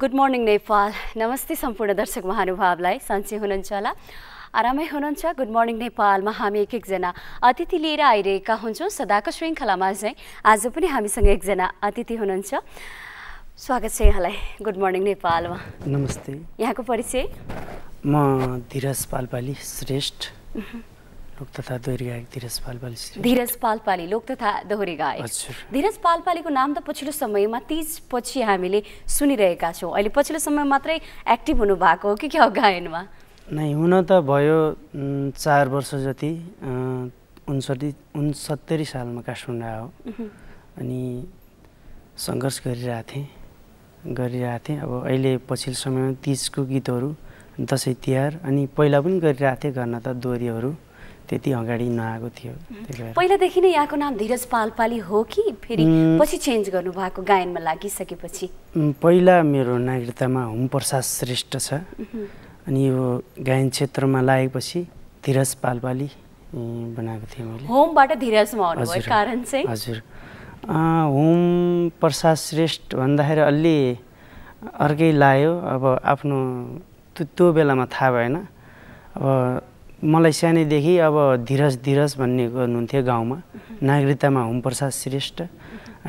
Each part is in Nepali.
गुड मर्निङ नेपाल नमस्ते सम्पूर्ण दर्शक महानुभावलाई सन्चै हुनुहुन्छ होला आरामै हुनुहुन्छ गुड मर्निङ नेपालमा हामी एक एकजना अतिथि लिएर आइरहेका हुन्छौँ सदाको श्रृङ्खलामा चाहिँ आज पनि हामीसँग एकजना अतिथि हुनुहुन्छ स्वागत छ यहाँलाई गुड मर्निङ नेपालमा नमस्ते यहाँको परिचय म धीरज पालपाली श्रेष्ठ लोक तथा दोहोरी गायक धीरज पालपाली धीरज पालपाली लोक तथा दोहोरी गायक धीरज पालपालीको नाम त पछिल्लो समयमा तिज पछि हामीले सुनिरहेका छौँ अहिले पछिल्लो समय मात्रै एक्टिभ हुनु भएको हो कि के हो गायनमा नै हुन त भयो चार वर्ष जति उन्सठी उनसत्तरी सालमा काठमाडौँ आयो अनि सङ्घर्ष गरिरहेको थिएँ गरिरहेको थिएँ अब अहिले पछिल्लो समयमा तिजको गीतहरू दसैँ तिहार अनि पहिला पनि गरिरहेको थिएँ गर्न त दोहोरीहरू त्यति अगाडि नआएको थियो पहिलादेखि नै यहाँको नाम धीरज पालपाली हो कि फेरि पछि चेन्ज गर्नुभएको गायनमा लागिसकेपछि पहिला मेरो नागरिकतामा होमप्रसाद श्रेष्ठ छ अनि यो गायन क्षेत्रमा लागेपछि धीरज पालपाली बनाएको थिएँ मैले होमबाट धीरजमा कारण चाहिँ हजुर होम प्रसाद श्रेष्ठ भन्दाखेरि अलि अर्कै लायो अब आफ्नो त्यो बेलामा थाहा भएन अब मलाई सानैदेखि अब धीरज धीरज भन्ने गर्नुहुन्थ्यो गाउँमा नागरिकतामा होमप्रसाद श्रेष्ठ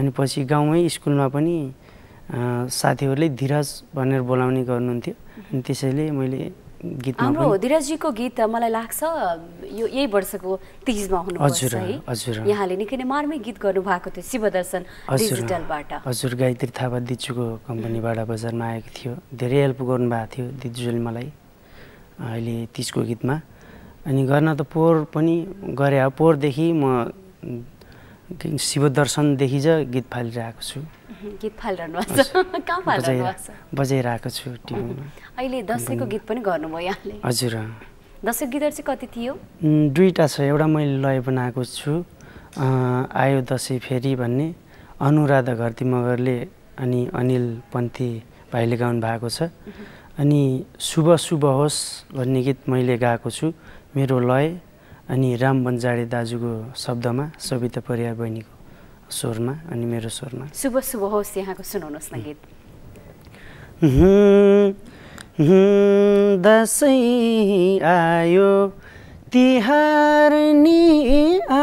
अनि पछि गाउँमै स्कुलमा पनि साथीहरूले धीरज भनेर बोलाउने गर्नुहुन्थ्यो अनि त्यसैले मैले गीत हाम्रो धीरजजीको गीत मलाई लाग्छ यो यही वर्षको तिजमा हुनुपर्छ है यहाँले निकै नै मार्मै गीत गर्नुभएको थियो शिवदर्शन डिजिटलबाट हजुर गायत्री थापा दिजुको कम्पनीबाट बजारमा आएको थियो धेरै हेल्प गर्नुभएको थियो दिजुले मलाई अहिले तिजको गीतमा अनि गर्न त पोहोर पनि गरे अब पोहोरदेखि म शिवदर्शनदेखि चाहिँ गीत फालिरहेको छु गीत फालिरहनु बजाइरहेको छु अहिले दसैँको गीत पनि गर्नुभयो यहाँले हजुर दसैँ गीतहरू चाहिँ कति थियो दुईवटा छ एउटा मैले लय बनाएको छु आयो दसैँ फेरि भन्ने अनुराधा घरती मगरले अनि अनिल पन्थी भाइले गाउनु भएको छ अनि शुभ शुभ होस् भन्ने गीत मैले गाएको छु मेरो लय अनि राम बन्जाडे दाजुको शब्दमा सविता परिया बहिनीको स्वरमा अनि मेरो स्वरमा शुभ शुभ होस् यहाँको सुनाउनुहोस् न गीत दसैँ आयो तिहार नि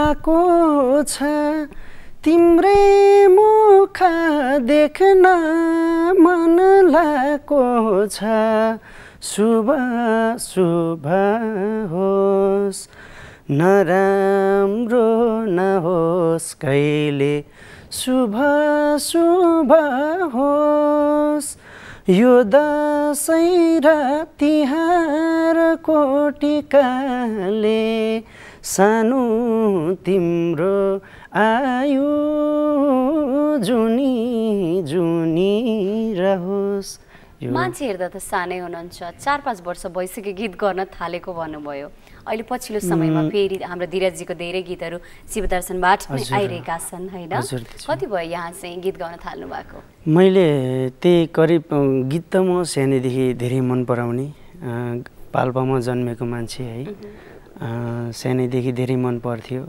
आएको छ तिम्रै मुख देख्न मन लागेको छ शुभ शुभ होस् नराम्रो नहोस् कहिले शुभ शुभ होस् यो दसैँ र तिहार कोटिकाले सानो तिम्रो आयु जुनी जुनी रहोस् मान्छे हेर्दा त सानै हुनुहुन्छ चार पाँच वर्ष भइसक्यो गीत गर्न थालेको भन्नुभयो अहिले पछिल्लो समयमा फेरि हाम्रो धीरजीको धेरै गीतहरू शिवदर्शनबाट पनि आइरहेका छन् होइन कति भयो यहाँ चाहिँ गीत गाउन थाल्नु भएको मैले त्यही करिब गीत त म सानैदेखि धेरै मन पराउने पाल्पामा जन्मेको मान्छे है सानैदेखि धेरै मन पर्थ्यो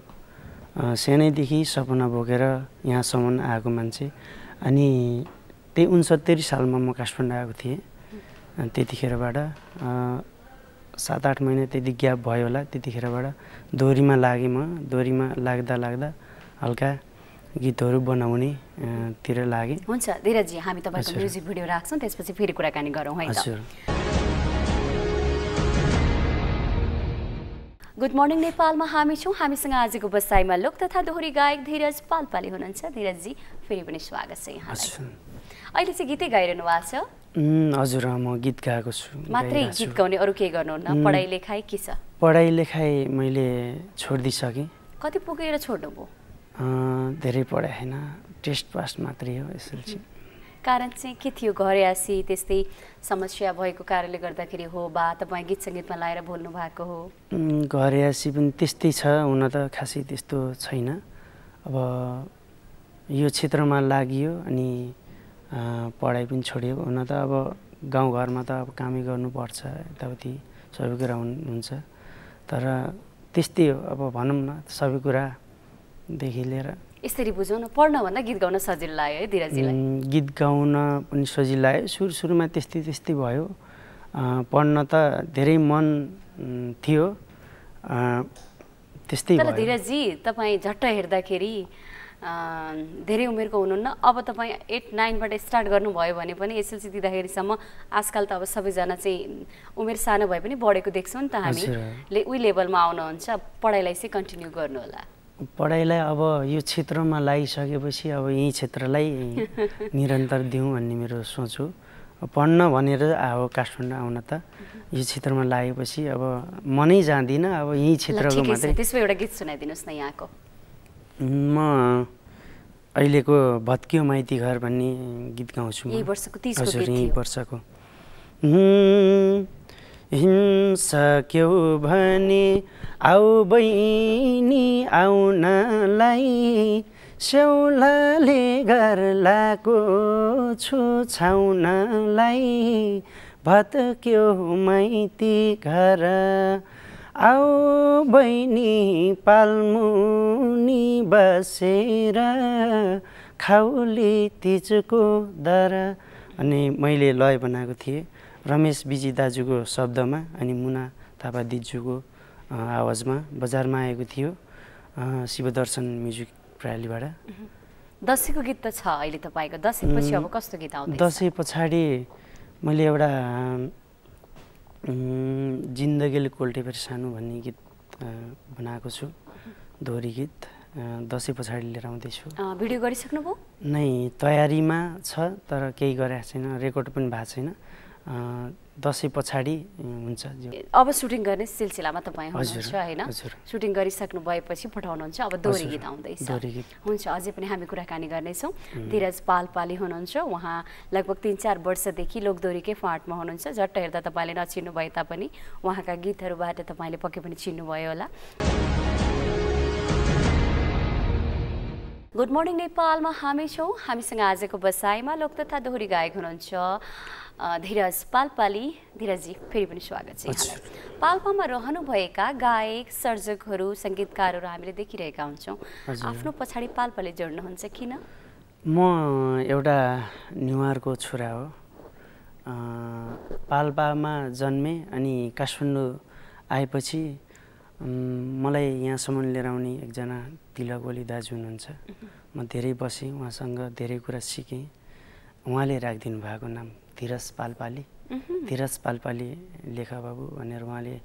सानैदेखि सपना बोकेर यहाँसम्म आएको मान्छे अनि त्यही उन्सत्तरी सालमा म काठमाडौँ आएको थिएँ त्यतिखेरबाट सात आठ महिना त्यति ग्याप भयो होला त्यतिखेरबाट दोहोरीमा लागेँ म दोहोरीमा लाग्दा लाग्दा हल्का गीतहरू बनाउनेतिर लागेँ हुन्छ धीरजी हामी तपाईँको म्युजिक भिडियो राख्छौँ त्यसपछि फेरि कुराकानी गरौँ है हजुर गुड मर्निङ नेपालमा हामी छौँ हामीसँग आजको बसाइमा लोक तथा दोहोरी गायक धीरज पालपाले हुनुहुन्छ धीरजजी फेरि पनि स्वागत छ यहाँलाई अहिले चाहिँ गीतै गाइरहनु भएको छ हजुर म गीत गाएको छु मात्रै गीत गाउने अरू केही गर्नुहुन्न पढाइ लेखाइ के छ पढाइ लेखाइ मैले छोडिदिइसकेँ कति पुगेर छोड्नुभयो धेरै पढाइ होइन टेस्ट पास मात्रै हो एसएलसी कारण चाहिँ के थियो घर आसी त्यस्तै समस्या भएको कारणले गर्दाखेरि हो वा तपाईँ गीत सङ्गीतमा लाएर बोल्नु भएको हो घर आसी पनि त्यस्तै छ हुन त खासै त्यस्तो छैन अब यो क्षेत्रमा लागियो अनि पढाइ पनि छोडियो हुन त अब गाउँघरमा त अब कामै गर्नुपर्छ यताउति सबै कुरा हुन्छ तर त्यस्तै हो अब भनौँ न सबै कुरादेखि लिएर यसरी बुझौँ न पढ्न भन्दा गीत गाउन सजिलो लाग्यो है धिराजी गीत गाउन पनि सजिलो लाग्यो सुरु सुरुमा त्यस्तै त्यस्तै भयो पढ्न त धेरै मन थियो त्यस्तै तर तपाईँ झट्ट हेर्दाखेरि धेरै उमेरको हुनुहुन्न अब तपाईँ एट नाइनबाट स्टार्ट गर्नुभयो भने पनि एसएलसी दिँदाखेरिसम्म आजकल त अब सबैजना चाहिँ उमेर सानो भए पनि बढेको देख्छौँ नि त हामीले उही लेभलमा आउनुहुन्छ पढाइलाई चाहिँ कन्टिन्यू होला पढाइलाई अब यो क्षेत्रमा लागिसकेपछि अब यही क्षेत्रलाई निरन्तर दिउँ भन्ने मेरो सोच हो पढ्न भनेर अब काठमाडौँ आउन त यो क्षेत्रमा लागेपछि अब मनै जाँदिनँ अब यही क्षेत्रको मात्रै त्यसको एउटा गीत सुनाइदिनुहोस् न यहाँको म अहिलेको भत्कियो माइती घर भन्ने गीत गाउँछु हजुर यही वर्षको हिँड्सक्यौ भने आऊ बहिनी आउनलाई स्याउलाले लाएको छु छाउनलाई भत्क्यो माइती घर आऊ बहिनी पाल्मुनि बसेर खाउली तिजको दर अनि मैले लय बनाएको थिएँ रमेश बिजी दाजुको शब्दमा अनि मुना थापा दिजुको आवाजमा बजारमा आएको थियो शिवदर्शन म्युजिक प्रणालीबाट दसैँको गीत त छ अहिले तपाईँको दसैँ पछि अब कस्तो गीत आउँछ दसैँ पछाडि मैले एउटा जिन्दगीले कोल्टे फेरि सानो भन्ने गीत बनाएको छु धोरी गीत दसैँ पछाडि लिएर आउँदैछु भिडियो गरिसक्नुभयो नै तयारीमा छ तर केही गरेको छैन रेकर्ड पनि भएको छैन दसैँ पछाडि हुन्छ अब सुटिङ गर्ने सिलसिलामा तपाईँ हुनुहुन्छ होइन सुटिङ गरिसक्नु भएपछि पठाउनुहुन्छ अब दोहोरी गीत आउँदैछ हुन्छ अझै पनि हामी कुराकानी गर्नेछौँ धीरज पाल पाली हुनुहुन्छ उहाँ लगभग तिन चार वर्षदेखि लोकदोरीकै फाँटमा हुनुहुन्छ झट्ट हेर्दा तपाईँले नचिन्नु भए तापनि उहाँका गीतहरूबाट तपाईँले पक्कै पनि चिन्नुभयो होला गुड मर्निङ नेपालमा हामी छौँ हामीसँग आजको बसाइमा लोक तथा दोहोरी गायक हुनुहुन्छ धीरज पालपाली धीरजी फेरि पनि स्वागत छ पाल्पामा रहनुभएका गायक सर्जकहरू सङ्गीतकारहरू हामीले देखिरहेका हुन्छौँ आफ्नो पछाडि पाल्पाले जोड्नुहुन्छ किन म एउटा न्युवारको छोरा हो पाल्पामा जन्मेँ अनि काठमाडौँ आएपछि मलाई यहाँसम्म लिएर आउने एकजना तिलक ओली दाजु हुनुहुन्छ म धेरै बसेँ उहाँसँग धेरै कुरा सिकेँ उहाँले राखिदिनु भएको नाम धीरज पालपाली धीरज पालपाली लेखा बाबु भनेर उहाँले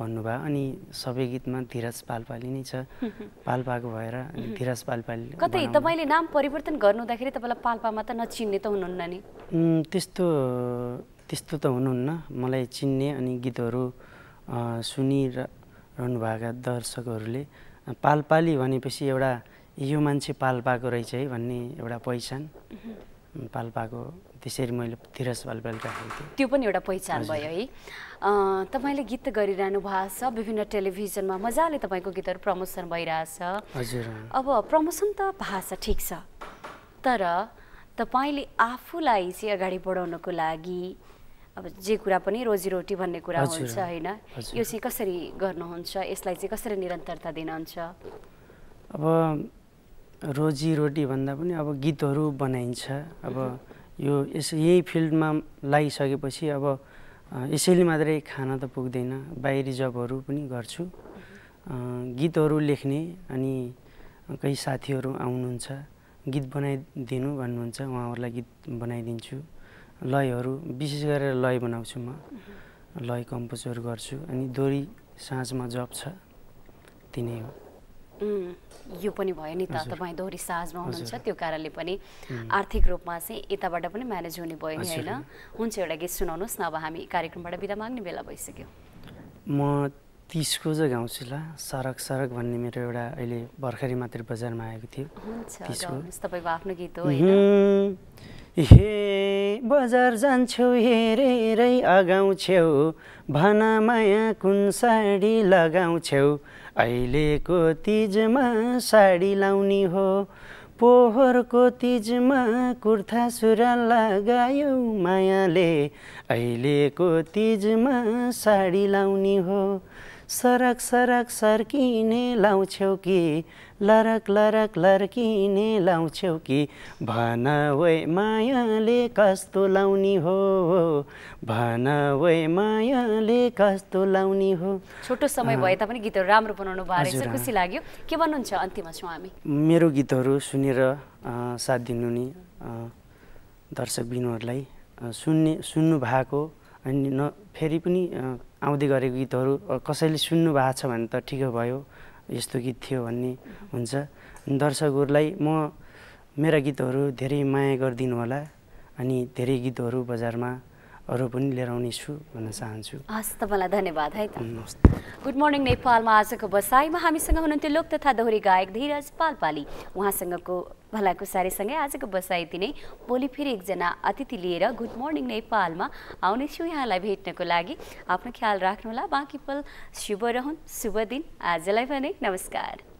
भन्नुभयो अनि सबै गीतमा धीरज पालपाली नै छ पाल्पाको भएर धीरज पालपाली कतै तपाईँले नाम परिवर्तन गर्नु हुँदाखेरि तपाईँलाई पाल्पामा त नचिन्ने त हुनुहुन्न नि त्यस्तो त्यस्तो त हुनुहुन्न मलाई चिन्ने अनि गीतहरू भएका दर्शकहरूले पालपाली भनेपछि एउटा यो मान्छे पाल्पाको रहेछ है भन्ने एउटा पहिचान पाल्पाको त्यसरी मैले धीरज पाल्पाले त्यो पनि एउटा पहिचान भयो है तपाईँले गीत गरिरहनु भएको छ विभिन्न टेलिभिजनमा मजाले तपाईँको गीतहरू प्रमोसन भइरहेछ हजुर अब प्रमोसन त भाषा छ ठिक छ तर तपाईँले आफूलाई चाहिँ अगाडि बढाउनको लागि अब जे कुरा पनि रोजीरोटी भन्ने कुरा हुन्छ होइन यो चाहिँ कसरी गर्नुहुन्छ यसलाई चाहिँ कसरी निरन्तरता दिनुहुन्छ अब रोजीरोटी भन्दा पनि अब गीतहरू बनाइन्छ अब यो यस यही फिल्डमा लागिसकेपछि अब यसैले मात्रै खाना त पुग्दैन बाहिरी जबहरू पनि गर्छु गीतहरू लेख्ने अनि कोही साथीहरू आउनुहुन्छ गीत बनाइदिनु भन्नुहुन्छ उहाँहरूलाई गीत बनाइदिन्छु लयहरू विशेष गरेर लय बनाउँछु म लय कम्पोजर गर्छु अनि दोरी साँझमा जप छ तिनै हो यो पनि भयो नि त तपाईँ दोहोरी साँझमा हुनुहुन्छ त्यो कारणले पनि आर्थिक रूपमा चाहिँ यताबाट पनि म्यानेज हुने भयो नि होइन हुन्छ एउटा गीत सुनाउनुहोस् न अब हामी कार्यक्रमबाट बिदा माग्ने बेला भइसक्यो म तिसको चाहिँ गाउँसिला सरक सरक भन्ने मेरो एउटा अहिले भर्खरै मात्रै बजारमा आएको थियो आफ्नो गीत हो हे बजार जान्छौ हेरेरै अगाउँछौ भन माया कुन साडी लगाउँछौ अहिलेको तिजमा साडी लाउने हो पोहोरको तिजमा कुर्ता सुरा लगायो मायाले अहिलेको तिजमा साडी लाउने हो सरक सरक सर्किने लाउँछौ कि लरक लरक लर्किने लाउँछौ कि भन वै मायाले कस्तो लाउने हो भन वै मायाले कस्तो लाउने हो छोटो समय भए तापनि गीतहरू राम्रो बनाउनु छ खुसी लाग्यो के भन्नुहुन्छ अन्तिममा छौँ हामी मेरो गीतहरू सुनेर साथ दिनु नि दर्शकबिनहरूलाई सुन्ने सुन्नु भएको अनि न फेरि पनि आउँदै गरेको गीतहरू कसैले सुन्नु भएको छ भने त ठिकै भयो यस्तो गीत थियो भन्ने हुन्छ दर्शकहरूलाई म मेरा गीतहरू धेरै माया गरिदिनु होला अनि धेरै गीतहरू बजारमा अरू पनि लिएर आउनेछु भन्न चाहन्छु हस् तपाईँलाई धन्यवाद है त गुड मर्निङ नेपालमा आजको बसाइमा हामीसँग हुनुहुन्थ्यो लोक तथा दोहोरी गायक धीरज पालपाली उहाँसँगको भलाकुसारीसँगै आजको बसाइ दिने भोलि फेरि एकजना अतिथि लिएर गुड मर्निङ नेपालमा आउनेछु यहाँलाई भेट्नको लागि आफ्नो ख्याल राख्नुहोला बाँकी पल शुभ रहन् शुभ दिन आजलाई भने नमस्कार